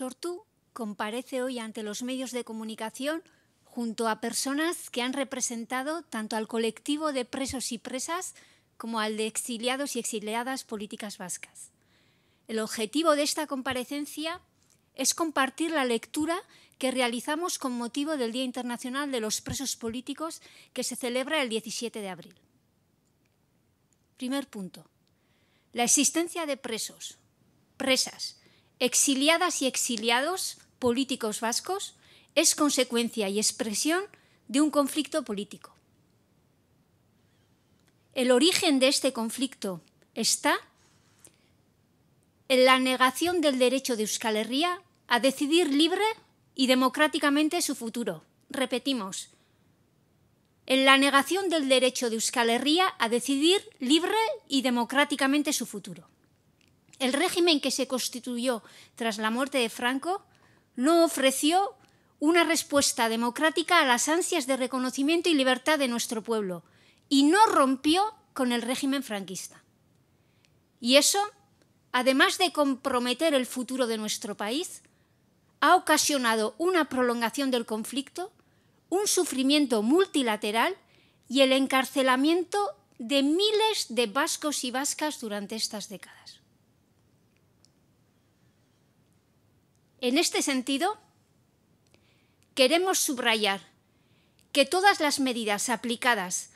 Sortu comparece hoy ante los medios de comunicación junto a personas que han representado tanto al colectivo de presos y presas como al de exiliados y exiliadas políticas vascas. El objetivo de esta comparecencia es compartir la lectura que realizamos con motivo del Día Internacional de los Presos Políticos que se celebra el 17 de abril. Primer punto. La existencia de presos, presas exiliadas y exiliados políticos vascos es consecuencia y expresión de un conflicto político. El origen de este conflicto está en la negación del derecho de Euskal Herria a decidir libre y democráticamente su futuro. Repetimos, en la negación del derecho de Euskal Herria a decidir libre y democráticamente su futuro el régimen que se constituyó tras la muerte de Franco no ofreció una respuesta democrática a las ansias de reconocimiento y libertad de nuestro pueblo y no rompió con el régimen franquista. Y eso, además de comprometer el futuro de nuestro país, ha ocasionado una prolongación del conflicto, un sufrimiento multilateral y el encarcelamiento de miles de vascos y vascas durante estas décadas. En este sentido, queremos subrayar que todas las medidas aplicadas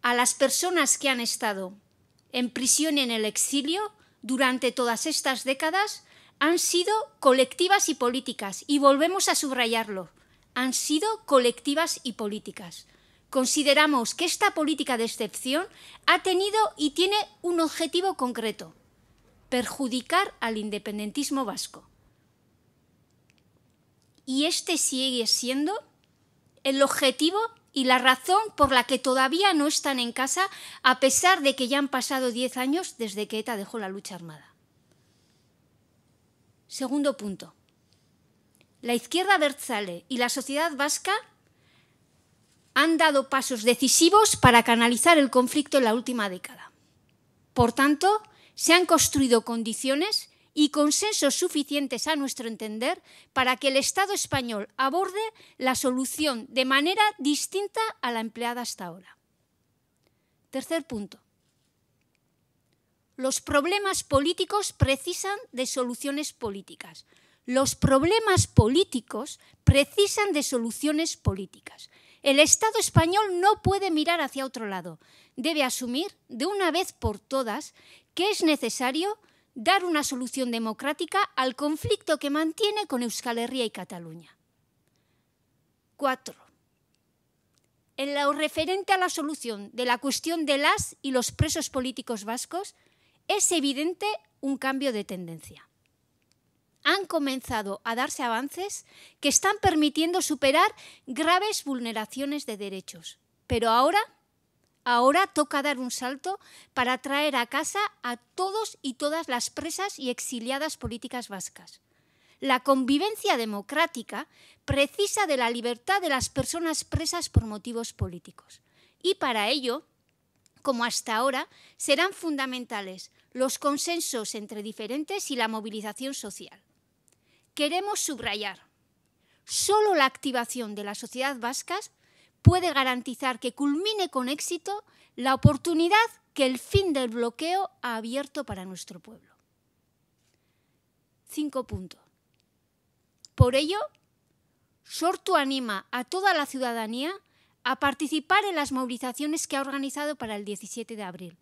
a las personas que han estado en prisión y en el exilio durante todas estas décadas han sido colectivas y políticas, y volvemos a subrayarlo, han sido colectivas y políticas. Consideramos que esta política de excepción ha tenido y tiene un objetivo concreto, perjudicar al independentismo vasco y este sigue siendo el objetivo y la razón por la que todavía no están en casa a pesar de que ya han pasado 10 años desde que ETA dejó la lucha armada. Segundo punto. La izquierda Berzale y la sociedad vasca han dado pasos decisivos para canalizar el conflicto en la última década. Por tanto, se han construido condiciones y consensos suficientes a nuestro entender para que el Estado español aborde la solución de manera distinta a la empleada hasta ahora. Tercer punto. Los problemas políticos precisan de soluciones políticas. Los problemas políticos precisan de soluciones políticas. El Estado español no puede mirar hacia otro lado. Debe asumir de una vez por todas que es necesario dar una solución democrática al conflicto que mantiene con Euskal Herria y Cataluña. 4. En lo referente a la solución de la cuestión de las y los presos políticos vascos, es evidente un cambio de tendencia. Han comenzado a darse avances que están permitiendo superar graves vulneraciones de derechos, pero ahora Ahora toca dar un salto para traer a casa a todos y todas las presas y exiliadas políticas vascas. La convivencia democrática precisa de la libertad de las personas presas por motivos políticos. Y para ello, como hasta ahora, serán fundamentales los consensos entre diferentes y la movilización social. Queremos subrayar, solo la activación de la sociedad vasca puede garantizar que culmine con éxito la oportunidad que el fin del bloqueo ha abierto para nuestro pueblo. Cinco puntos. Por ello, Sortu anima a toda la ciudadanía a participar en las movilizaciones que ha organizado para el 17 de abril,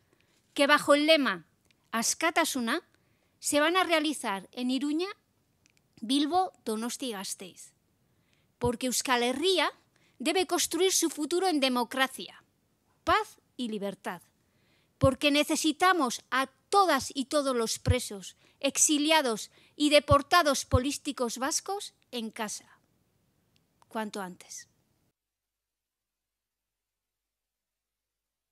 que bajo el lema Ascatasuna se van a realizar en Iruña, Bilbo, Donosti y Gasteiz, porque Euskal Herria debe construir su futuro en democracia, paz y libertad, porque necesitamos a todas y todos los presos, exiliados y deportados políticos vascos en casa, cuanto antes.